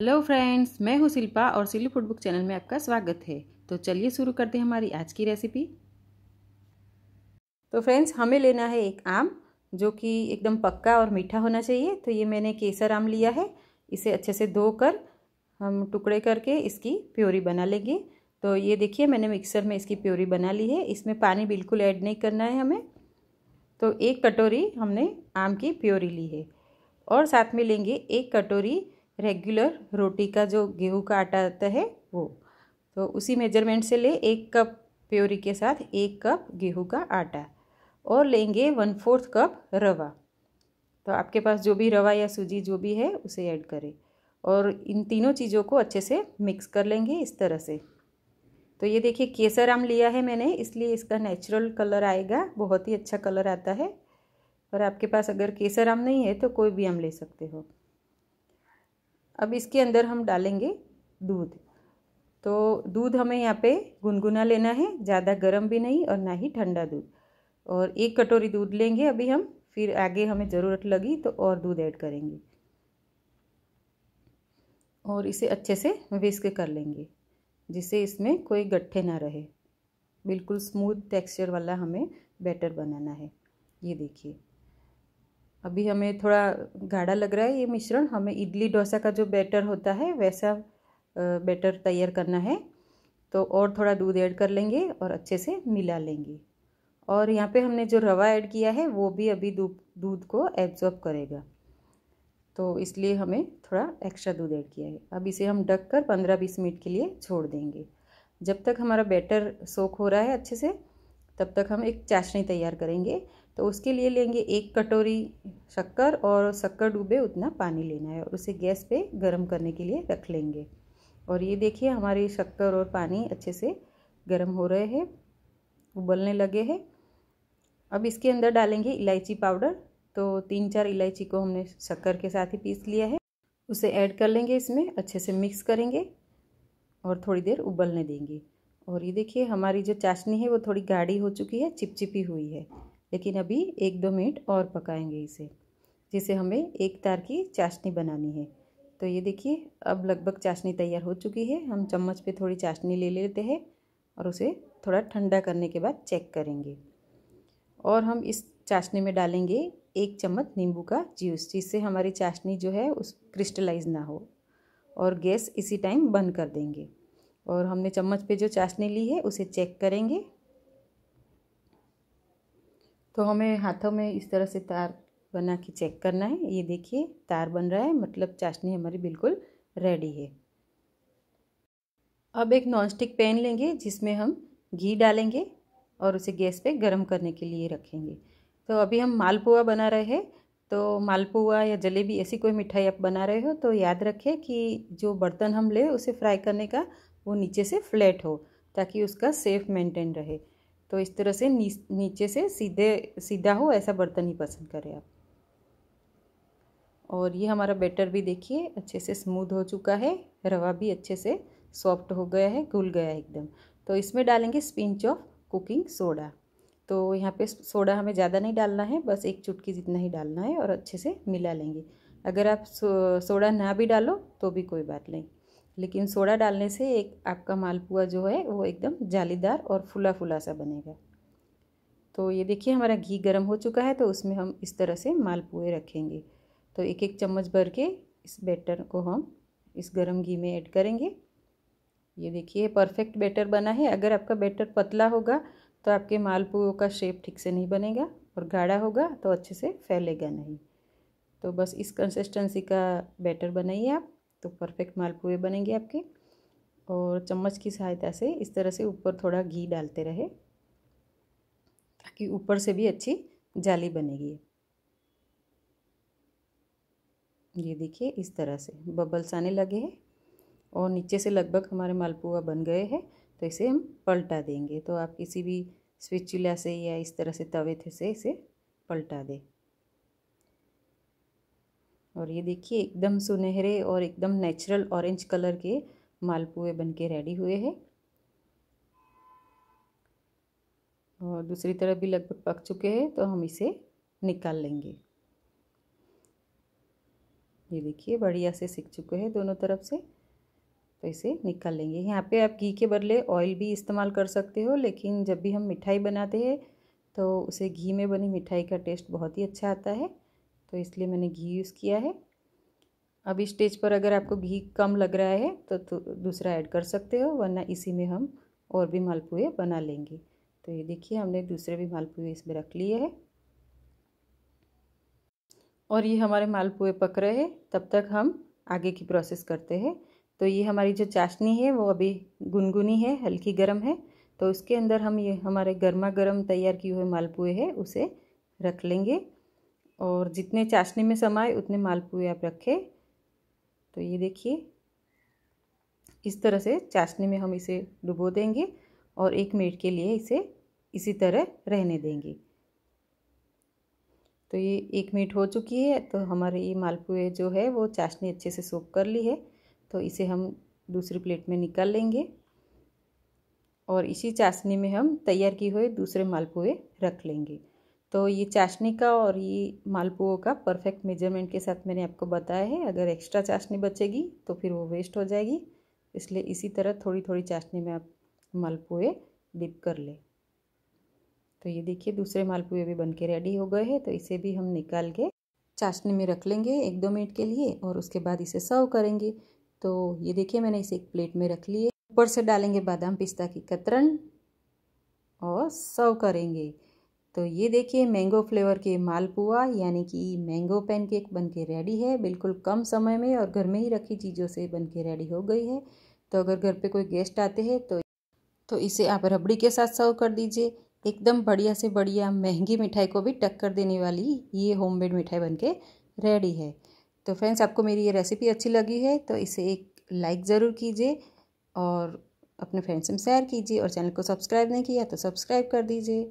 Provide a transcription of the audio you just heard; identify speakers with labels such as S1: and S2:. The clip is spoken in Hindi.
S1: हेलो फ्रेंड्स मैं हूं शिल्पा और सिली फूड बुक चैनल में आपका स्वागत है तो चलिए शुरू करते हैं हमारी आज की रेसिपी तो फ्रेंड्स हमें लेना है एक आम जो कि एकदम पक्का और मीठा होना चाहिए तो ये मैंने केसर आम लिया है इसे अच्छे से धो कर हम टुकड़े करके इसकी प्योरी बना लेंगे तो ये देखिए मैंने मिक्सर में इसकी प्योरी बना ली है इसमें पानी बिल्कुल ऐड नहीं करना है हमें तो एक कटोरी हमने आम की प्योरी ली है और साथ में लेंगे एक कटोरी रेगुलर रोटी का जो गेहूं का आटा आता है वो तो उसी मेजरमेंट से ले एक कप प्योरी के साथ एक कप गेहूं का आटा और लेंगे वन फोर्थ कप रवा तो आपके पास जो भी रवा या सूजी जो भी है उसे ऐड करें और इन तीनों चीज़ों को अच्छे से मिक्स कर लेंगे इस तरह से तो ये देखिए केसर आम लिया है मैंने इसलिए इसका नेचुरल कलर आएगा बहुत ही अच्छा कलर आता है और आपके पास अगर केसर आम नहीं है तो कोई भी आम ले सकते हो अब इसके अंदर हम डालेंगे दूध तो दूध हमें यहाँ पे गुनगुना लेना है ज़्यादा गर्म भी नहीं और ना ही ठंडा दूध और एक कटोरी दूध लेंगे अभी हम फिर आगे हमें ज़रूरत लगी तो और दूध ऐड करेंगे और इसे अच्छे से विस्क कर लेंगे जिससे इसमें कोई गट्ठे ना रहे बिल्कुल स्मूथ टेक्सचर वाला हमें बैटर बनाना है ये देखिए अभी हमें थोड़ा गाढ़ा लग रहा है ये मिश्रण हमें इडली डोसा का जो बैटर होता है वैसा बैटर तैयार करना है तो और थोड़ा दूध ऐड कर लेंगे और अच्छे से मिला लेंगे और यहाँ पे हमने जो रवा ऐड किया है वो भी अभी दूध को एब्जॉर्ब करेगा तो इसलिए हमें थोड़ा एक्स्ट्रा दूध ऐड किया है अब इसे हम ढक कर पंद्रह बीस मिनट के लिए छोड़ देंगे जब तक हमारा बैटर सोख हो रहा है अच्छे से तब तक हम एक चाशनी तैयार करेंगे तो उसके लिए लेंगे एक कटोरी शक्कर और शक्कर डूबे उतना पानी लेना है और उसे गैस पे गर्म करने के लिए रख लेंगे और ये देखिए हमारे शक्कर और पानी अच्छे से गर्म हो रहे हैं उबलने लगे हैं अब इसके अंदर डालेंगे इलायची पाउडर तो तीन चार इलायची को हमने शक्कर के साथ ही पीस लिया है उसे ऐड कर लेंगे इसमें अच्छे से मिक्स करेंगे और थोड़ी देर उबलने देंगे और ये देखिए हमारी जो चाशनी है वो थोड़ी गाढ़ी हो चुकी है चिपचिपी हुई है लेकिन अभी एक दो मिनट और पकाएंगे इसे जिसे हमें एक तार की चाशनी बनानी है तो ये देखिए अब लगभग चाशनी तैयार हो चुकी है हम चम्मच पे थोड़ी चाशनी ले लेते हैं और उसे थोड़ा ठंडा करने के बाद चेक करेंगे और हम इस चाशनी में डालेंगे एक चम्मच नींबू का जूस जिससे हमारी चाशनी जो है उस क्रिस्टलाइज ना हो और गैस इसी टाइम बंद कर देंगे और हमने चम्मच पे जो चाशनी ली है उसे चेक करेंगे तो हमें हाथों में इस तरह से तार बना के चेक करना है ये देखिए तार बन रहा है मतलब चाशनी हमारी बिल्कुल रेडी है अब एक नॉनस्टिक पैन लेंगे जिसमें हम घी डालेंगे और उसे गैस पे गर्म करने के लिए रखेंगे तो अभी हम मालपुआ बना रहे हैं तो मालपुआ या जलेबी ऐसी कोई मिठाई आप बना रहे हो तो याद रखें कि जो बर्तन हम ले उसे फ्राई करने का वो नीचे से फ्लैट हो ताकि उसका सेफ मेंटेन रहे तो इस तरह से नी, नीचे से सीधे सीधा हो ऐसा बर्तन ही पसंद करें आप और ये हमारा बैटर भी देखिए अच्छे से स्मूथ हो चुका है रवा भी अच्छे से सॉफ्ट हो गया है घुल गया है एकदम तो इसमें डालेंगे स्पिंच ऑफ कुकिंग सोडा तो यहाँ पे सोडा हमें ज़्यादा नहीं डालना है बस एक चुटकी जितना ही डालना है और अच्छे से मिला लेंगे अगर आप सो, सोडा ना भी डालो तो भी कोई बात नहीं लेकिन सोडा डालने से एक आपका मालपुआ जो है वो एकदम जालीदार और फुला फुला सा बनेगा तो ये देखिए हमारा घी गर्म हो चुका है तो उसमें हम इस तरह से मालपुए रखेंगे तो एक एक चम्मच भर के इस बैटर को हम इस गर्म घी में ऐड करेंगे ये देखिए परफेक्ट बैटर बना है अगर आपका बैटर पतला होगा तो आपके मालपुओं का शेप ठीक से नहीं बनेगा और गाढ़ा होगा तो अच्छे से फैलेगा नहीं तो बस इस कंसिस्टेंसी का बैटर बनाइए आप तो परफेक्ट मालपुए बनेंगे आपके और चम्मच की सहायता से इस तरह से ऊपर थोड़ा घी डालते रहे ताकि ऊपर से भी अच्छी जाली बनेगी ये देखिए इस तरह से बबल्स आने लगे हैं और नीचे से लगभग हमारे मालपुआ बन गए हैं तो इसे हम पलटा देंगे तो आप किसी भी चूल्हा से या इस तरह से तवे थे से इसे पलटा दें और ये देखिए एकदम सुनहरे और एकदम नेचुरल ऑरेंज कलर के मालपुए बनके रेडी हुए हैं और दूसरी तरफ भी लगभग पक चुके हैं तो हम इसे निकाल लेंगे ये देखिए बढ़िया से सीख चुके हैं दोनों तरफ से तो इसे निकाल लेंगे यहाँ पे आप घी के बदले ऑयल भी इस्तेमाल कर सकते हो लेकिन जब भी हम मिठाई बनाते हैं तो उसे घी में बनी मिठाई का टेस्ट बहुत ही अच्छा आता है तो इसलिए मैंने घी यूज़ किया है अब इस स्टेज पर अगर आपको घी कम लग रहा है तो, तो दूसरा ऐड कर सकते हो वरना इसी में हम और भी मालपुए बना लेंगे तो ये देखिए हमने दूसरे भी मालपुए इसमें रख लिए हैं और ये हमारे मालपुए पक रहे हैं तब तक हम आगे की प्रोसेस करते हैं तो ये हमारी जो चाशनी है वो अभी गुनगुनी है हल्की गर्म है तो उसके अंदर हम ये हमारे गर्मा गर्म तैयार किए हुए मालपुए हैं उसे रख लेंगे और जितने चाशनी में समाए उतने मालपुए आप रखें तो ये देखिए इस तरह से चाशनी में हम इसे डुबो देंगे और एक मिनट के लिए इसे इसी तरह रहने देंगे तो ये एक मिनट हो चुकी है तो हमारे ये मालपुए जो है वो चाशनी अच्छे से सोख कर ली है तो इसे हम दूसरी प्लेट में निकाल लेंगे और इसी चाशनी में हम तैयार किए हुए दूसरे मालपुए रख लेंगे तो ये चाशनी का और ये मालपुओं का परफेक्ट मेजरमेंट के साथ मैंने आपको बताया है अगर एक्स्ट्रा चाशनी बचेगी तो फिर वो वेस्ट हो जाएगी इसलिए इसी तरह थोड़ी थोड़ी चाशनी में आप मालपुए डिप कर ले तो ये देखिए दूसरे मालपुए भी बन के रेडी हो गए हैं तो इसे भी हम निकाल के चाशनी में रख लेंगे एक दो मिनट के लिए और उसके बाद इसे सर्व करेंगे तो ये देखिए मैंने इसे एक प्लेट में रख लिए ऊपर से डालेंगे बादाम पिस्ता की कतरन और सर्व करेंगे तो ये देखिए मैंगो फ्लेवर के मालपुआ यानी कि मैंगो पैनकेक बन के रेडी है बिल्कुल कम समय में और घर में ही रखी चीज़ों से बन के रेडी हो गई है तो अगर घर पे कोई गेस्ट आते हैं तो तो इसे आप रबड़ी के साथ सर्व कर दीजिए एकदम बढ़िया से बढ़िया महंगी मिठाई को भी टक्कर देने वाली ये होममेड मिठाई बन के रेडी है तो फ्रेंड्स आपको मेरी ये रेसिपी अच्छी लगी है तो इसे एक लाइक ज़रूर कीजिए और अपने फ्रेंड्स में शेयर कीजिए और चैनल को सब्सक्राइब नहीं किया तो सब्सक्राइब कर दीजिए